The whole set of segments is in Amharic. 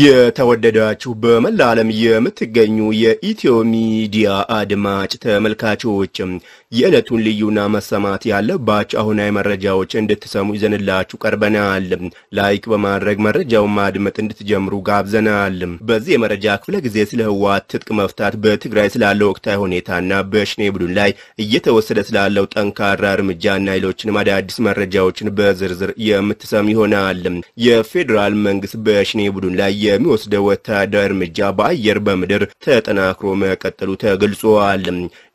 የተወደዳችሁ በመላ ዓለም የምትገኙ የኢትዮ ሚዲያ አድማጭ ተመልካቾች የዕለቱን ልዩና መሰማት ያለባቸው አሁናዊ መረጃዎች እንድትሰሙ ይዘንላችሁ ቀርበናል። ላይክ በማድረግ መረጃውን ማድመጥ እንድትጀምሩ ጋብዘናል። በዚህ የመረጃ ክፍለ ጊዜ ስለ ህወሓት ትጥቅ መፍታት፣ በትግራይ ስላለው ወቅታዊ ሁኔታና በሽኔ ቡድን ላይ እየተወሰደ ስላለው ጠንካራ እርምጃና ሌሎችንም አዳዲስ መረጃዎችን በዝርዝር የምትሰሙ ይሆናል። የፌዴራል መንግስት በሽኔ ቡድን ላይ የሚወስደው ወታደር እርምጃ በአየር በምድር ተጠናክሮ መቀጠሉ ተገልጿል።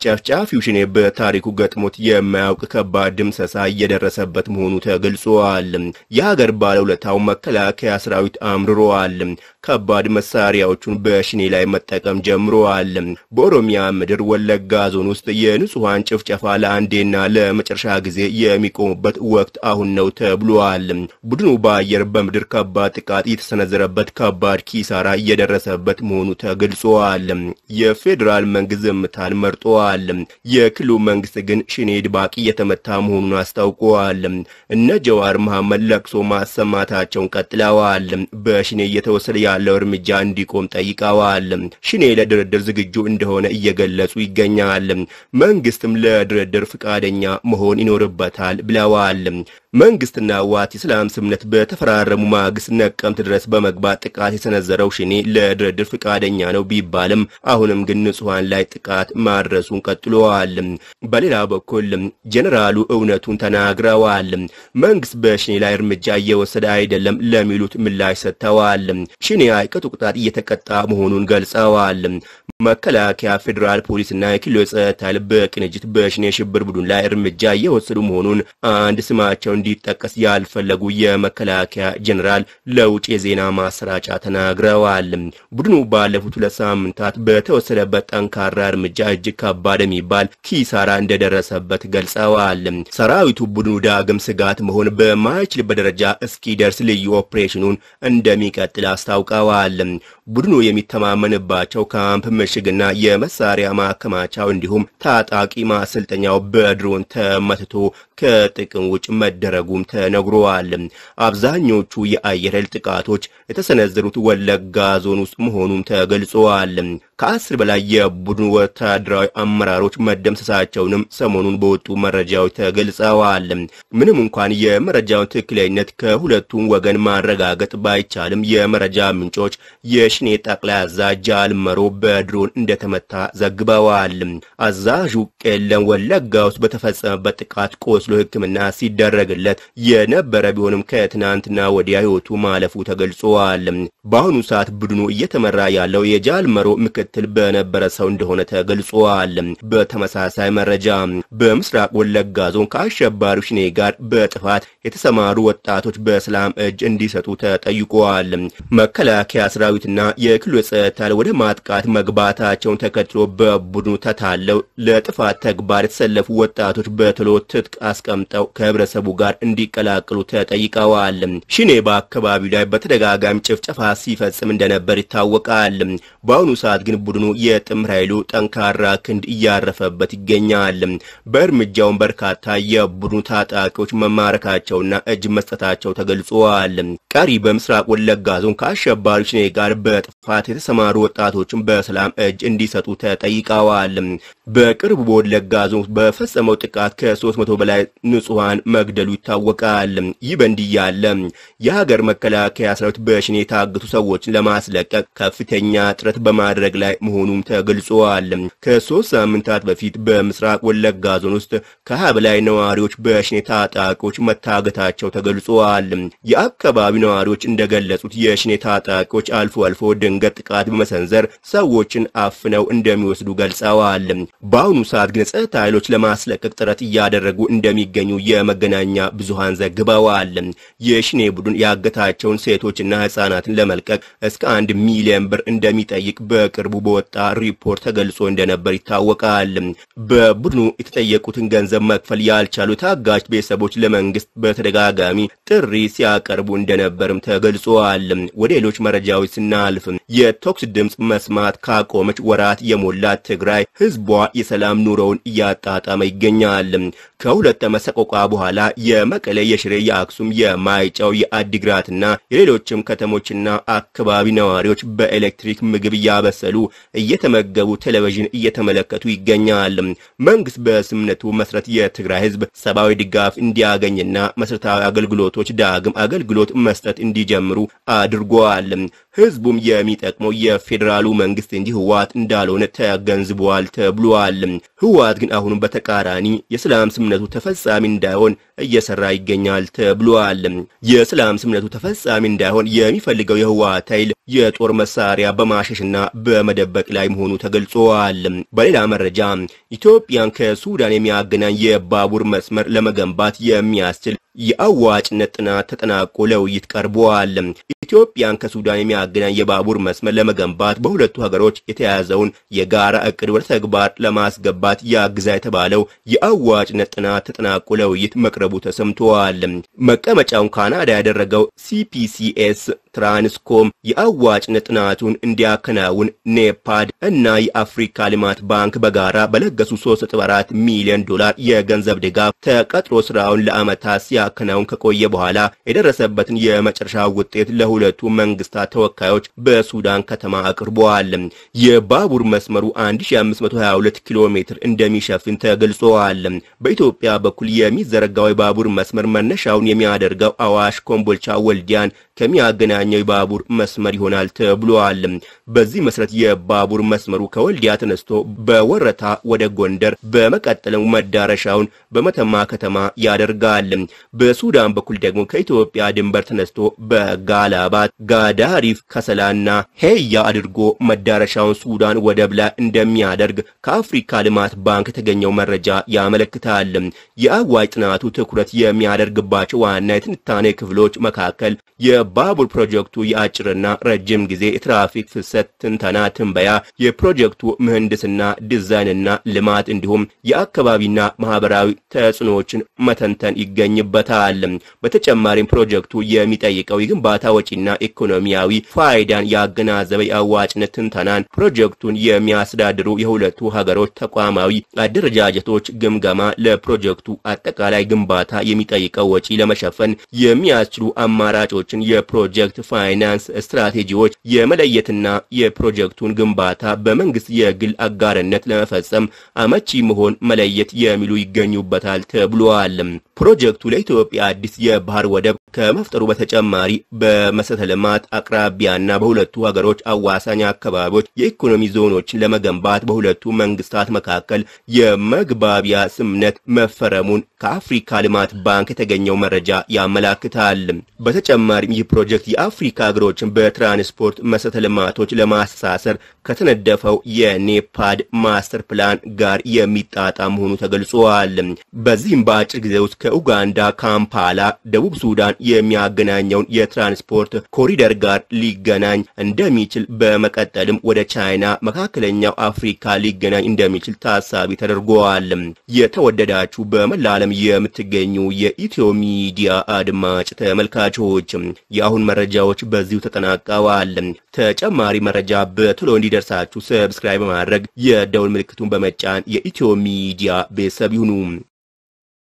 ጨፍጫፊው ሽኔ በታሪኩ ገጥሞት የማያውቅ ከባድ ድምሰሳ እየደረሰበት መሆኑ ተገልጿል። የሀገር ባለውለታው መከላከያ ሰራዊት አምርሯል። ከባድ መሳሪያዎቹን በሽኔ ላይ መጠቀም ጀምረዋል። በኦሮሚያ ምድር ወለጋ ዞን ውስጥ የንጹሐን ጭፍጨፋ ለአንዴና ለመጨረሻ ጊዜ የሚቆሙበት ወቅት አሁን ነው ተብሏል። ቡድኑ በአየር በምድር ከባድ ጥቃት የተሰነዘረበት ከባድ ኪሳራ እየደረሰበት መሆኑ ተገልጿል። የፌዴራል መንግስት ዝምታን መርጧል። የክልሉ መንግስት ግን ሽኔ ባቂ እየተመታ መሆኑን አስታውቋል። እነ ጀዋር መሐመድ ለቅሶ ማሰማታቸውን ቀጥለዋል። በሽኔ እየተወሰደ ያለው እርምጃ እንዲቆም ጠይቀዋል። ሽኔ ለድርድር ዝግጁ እንደሆነ እየገለጹ ይገኛል። መንግስትም ለድርድር ፈቃደኛ መሆን ይኖርበታል ብለዋል። መንግስትና ህወሓት የሰላም ስምምነት በተፈራረሙ ማግስት ነቀምት ድረስ በመግባት ጥቃት የሰነዘረው ሽኔ ለድርድር ፈቃደኛ ነው ቢባልም አሁንም ግን ንጹሐን ላይ ጥቃት ማድረሱን ቀጥለዋል። በሌላ በኩል ጄኔራሉ እውነቱን ተናግረዋል። መንግስት በሽኔ ላይ እርምጃ እየወሰደ አይደለም ለሚሉት ምላሽ ሰጥተዋል። ሽኔ አይቀጡ ቅጣት እየተቀጣ መሆኑን ገልጸዋል። መከላከያ፣ ፌዴራል ፖሊስና የክልል ጸጥታ ኃይል በቅንጅት በሽኔ ሽብር ቡድን ላይ እርምጃ እየወሰዱ መሆኑን አንድ ስማቸውን እንዲጠቀስ ያልፈለጉ የመከላከያ ጀኔራል ለውጭ የዜና ማሰራጫ ተናግረዋል። ቡድኑ ባለፉት ሁለት ሳምንታት በተወሰደበት ጠንካራ እርምጃ እጅግ ከባድ የሚባል ኪሳራ እንደደረሰበት ገልጸዋል። ሰራዊቱ ቡድኑ ዳግም ስጋት መሆን በማይችልበት ደረጃ እስኪደርስ ልዩ ኦፕሬሽኑን እንደሚቀጥል አስታውቀዋል። ቡድኑ የሚተማመንባቸው ካምፕ፣ ምሽግና የመሳሪያ ማከማቻው እንዲሁም ታጣቂ ማሰልጠኛው በድሮን ተመትቶ ከጥቅም ውጭ መደረጉም ተነግሯል። አብዛኞቹ የአየር ኃይል ጥቃቶች የተሰነዘሩት ወለጋ ዞን ውስጥ መሆኑም ተገልጿል። ከአስር በላይ የቡድኑ ወታደራዊ አመራሮች መደምሰሳቸውንም ሰሞኑን በወጡ መረጃዎች ተገልጸዋል። ምንም እንኳን የመረጃውን ትክክለኝነት ከሁለቱም ወገን ማረጋገጥ ባይቻልም የመረጃ ምንጮች የሽኔ ጠቅላይ አዛዥ አልመሮ በድሮን እንደተመታ ዘግበዋል። አዛዡ ቄለን ወለጋ ውስጥ በተፈጸመበት ጥቃት ቆስሎ ተወስዶ ሕክምና ሲደረግለት የነበረ ቢሆንም ከትናንትና ወዲያ ህይወቱ ማለፉ ተገልጿል። በአሁኑ ሰዓት ቡድኑ እየተመራ ያለው የጃልመሮ ምክትል በነበረ ሰው እንደሆነ ተገልጿል። በተመሳሳይ መረጃ በምስራቅ ወለጋ ዞን ከአሸባሪው ሽኔ ጋር በጥፋት የተሰማሩ ወጣቶች በሰላም እጅ እንዲሰጡ ተጠይቋል። መከላከያ ሰራዊትና የክልሉ ጸጥታ ወደ ማጥቃት መግባታቸውን ተከትሎ በቡድኑ ተታለው ለጥፋት ተግባር የተሰለፉ ወጣቶች በቶሎ ትጥቅ አስቀምጠው ከህብረተሰቡ ጋር እንዲቀላቅሉ ተጠይቀዋል። ሽኔ በአካባቢው ላይ በተደጋጋሚ ጭፍጨፋ ሲፈጽም እንደነበር ይታወቃል። በአሁኑ ሰዓት ግን ቡድኑ የጥምር ኃይሉ ጠንካራ ክንድ እያረፈበት ይገኛል። በእርምጃውን በርካታ የቡድኑ ታጣቂዎች መማረካቸውና እጅ መስጠታቸው ተገልጿል። ቀሪ በምስራቅ ወለጋ ዞን ከአሸባሪ ሽኔ ጋር በጥፋት የተሰማሩ ወጣቶችን በሰላም እጅ እንዲሰጡ ተጠይቀዋል። በቅርቡ በወለጋ ዞን በፈጸመው ጥቃት ከ300 በላይ ንጹሐን መግደሉ ይታወቃል። ይህ በእንዲህ የሀገር መከላከያ ሰራዊት በሽኔ የታገቱ ሰዎችን ለማስለቀቅ ከፍተኛ ጥረት በማድረግ ላይ መሆኑም ተገልጿል። ከሶስት ሳምንታት በፊት በምስራቅ ወለጋ ዞን ውስጥ ከሀያ በላይ ነዋሪዎች በሽን ታጣቂዎች መታገታቸው ተገልጿል። የአካባቢው ነዋሪዎች እንደገለጹት የሽኔ ታጣቂዎች አልፎ አልፎ ድንገት ጥቃት በመሰንዘር ሰዎችን አፍነው እንደሚወስዱ ገልጸዋል። በአሁኑ ሰዓት ግን ጸጥታ ኃይሎች ለማስለቀቅ ጥረት እያደረጉ እንደ እንደሚገኙ የመገናኛ ብዙሃን ዘግበዋል። የሽኔ ቡድን ያገታቸውን ሴቶችና ህጻናትን ለመልቀቅ እስከ አንድ ሚሊዮን ብር እንደሚጠይቅ በቅርቡ በወጣ ሪፖርት ተገልጾ እንደነበር ይታወቃል። በቡድኑ የተጠየቁትን ገንዘብ መክፈል ያልቻሉ ታጋች ቤተሰቦች ለመንግስት በተደጋጋሚ ጥሪ ሲያቀርቡ እንደነበርም ተገልጿል። ወደ ሌሎች መረጃዎች ስናልፍም የተኩስ ድምፅ መስማት ካቆመች ወራት የሞላት ትግራይ ህዝቧ የሰላም ኑሮውን እያጣጣመ ይገኛል። ከሁለት ከተፈጸመ ሰቆቃ በኋላ የመቀሌ፣ የሽሬ፣ የአክሱም፣ የማይጫው፣ የአዲግራትና የሌሎችም ከተሞችና አካባቢ ነዋሪዎች በኤሌክትሪክ ምግብ እያበሰሉ እየተመገቡ ቴሌቪዥን እየተመለከቱ ይገኛል። መንግስት በስምነቱ መሰረት የትግራይ ህዝብ ሰብአዊ ድጋፍ እንዲያገኝና መሰረታዊ አገልግሎቶች ዳግም አገልግሎት መስጠት እንዲጀምሩ አድርጓል። ህዝቡም የሚጠቅመው የፌዴራሉ መንግስት እንጂ ህወሓት እንዳልሆነ ተገንዝቧል ተብሏል። ህወሓት ግን አሁንም በተቃራኒ የሰላም ስምነቱ ተፈ ተፈጻሚ እንዳይሆን እየሰራ ይገኛል ተብሏል። የሰላም ስምነቱ ተፈጻሚ እንዳይሆን የሚፈልገው የህወሓት ኃይል የጦር መሳሪያ በማሸሽና በመደበቅ ላይ መሆኑ ተገልጿል። በሌላ መረጃ ኢትዮጵያን ከሱዳን የሚያገናኝ የባቡር መስመር ለመገንባት የሚያስችል የአዋጭነት ጥናት ተጠናቆ ለውይይት ቀርቧል። ኢትዮጵያን ከሱዳን የሚያገናኝ የባቡር መስመር ለመገንባት በሁለቱ ሀገሮች የተያዘውን የጋራ እቅድ ወደ ተግባር ለማስገባት ያግዛ የተባለው የአዋጭነት ጥናት ተጠናቆ ለውይይት መቅረቡ ተሰምተዋል። መቀመጫውን ካናዳ ያደረገው ሲፒሲኤስ ትራንስኮም የአዋጭነት ጥናቱን እንዲያከናውን ኔፓድ እና የአፍሪካ ልማት ባንክ በጋራ በለገሱ 3.4 ሚሊዮን ዶላር የገንዘብ ድጋፍ ተቀጥሮ ስራውን ለዓመታት ሲያከናውን ከቆየ በኋላ የደረሰበትን የመጨረሻ ውጤት ለሁለ ለሁለቱ መንግስታት ተወካዮች በሱዳን ከተማ አቅርበዋል። የባቡር መስመሩ 1522 ኪሎ ሜትር እንደሚሸፍን ተገልጿል። በኢትዮጵያ በኩል የሚዘረጋው የባቡር መስመር መነሻውን የሚያደርገው አዋሽ ኮምቦልቻ ወልዲያን ከሚያገናኘው የባቡር መስመር ይሆናል ተብሏል። በዚህ መሰረት የባቡር መስመሩ ከወልዲያ ተነስቶ በወረታ ወደ ጎንደር በመቀጠልም መዳረሻውን በመተማ ከተማ ያደርጋል። በሱዳን በኩል ደግሞ ከኢትዮጵያ ድንበር ተነስቶ በጋላ መግባባት ጋዳሪፍ ከሰላና ሄያ አድርጎ መዳረሻውን ሱዳን ወደብ ላይ እንደሚያደርግ ከአፍሪካ ልማት ባንክ የተገኘው መረጃ ያመለክታል። የአዋጭ ጥናቱ ትኩረት የሚያደርግባቸው ዋና የትንታኔ ክፍሎች መካከል የባቡር ፕሮጀክቱ የአጭርና ረጅም ጊዜ የትራፊክ ፍሰት ትንተና ትንበያ፣ የፕሮጀክቱ ምህንድስና ዲዛይንና ልማት እንዲሁም የአካባቢና ማህበራዊ ተጽዕኖዎችን መተንተን ይገኝበታል። በተጨማሪም ፕሮጀክቱ የሚጠይቀው የግንባታ ወጪ ፖለቲካዊና ኢኮኖሚያዊ ፋይዳን ያገናዘበ የአዋጭነት ትንተናን ፕሮጀክቱን የሚያስተዳድሩ የሁለቱ ሀገሮች ተቋማዊ አደረጃጀቶች ግምገማ ለፕሮጀክቱ አጠቃላይ ግንባታ የሚጠይቀው ወጪ ለመሸፈን የሚያስችሉ አማራጮችን የፕሮጀክት ፋይናንስ ስትራቴጂዎች የመለየትና የፕሮጀክቱን ግንባታ በመንግስት የግል አጋርነት ለመፈጸም አመቺ መሆን መለየት የሚሉ ይገኙበታል ተብሏል። ፕሮጀክቱ ለኢትዮጵያ አዲስ የባህር ወደብ ከመፍጠሩ በተጨማሪ በመ መሰረተ ልማት አቅራቢያና በሁለቱ ሀገሮች አዋሳኝ አካባቢዎች የኢኮኖሚ ዞኖችን ለመገንባት በሁለቱ መንግስታት መካከል የመግባቢያ ስምነት መፈረሙን ከአፍሪካ ልማት ባንክ የተገኘው መረጃ ያመላክታል። በተጨማሪም ይህ ፕሮጀክት የአፍሪካ ሀገሮችን በትራንስፖርት መሰረተ ልማቶች ለማስተሳሰር ከተነደፈው የኔፓድ ማስተር ፕላን ጋር የሚጣጣ መሆኑ ተገልጿል። በዚህም በአጭር ጊዜ ውስጥ ከኡጋንዳ ካምፓላ ደቡብ ሱዳን የሚያገናኘውን የትራንስፖርት ትራንስፖርት ኮሪደር ጋር ሊገናኝ እንደሚችል በመቀጠልም ወደ ቻይና መካከለኛው አፍሪካ ሊገናኝ እንደሚችል ታሳቢ ተደርጓል። የተወደዳችሁ በመላ ዓለም የምትገኙ የኢትዮ ሚዲያ አድማጭ ተመልካቾች የአሁን መረጃዎች በዚሁ ተጠናቀዋል። ተጨማሪ መረጃ በቶሎ እንዲደርሳችሁ ሰብስክራይብ በማድረግ የደውል ምልክቱን በመጫን የኢትዮ ሚዲያ ቤተሰብ ይሁኑ።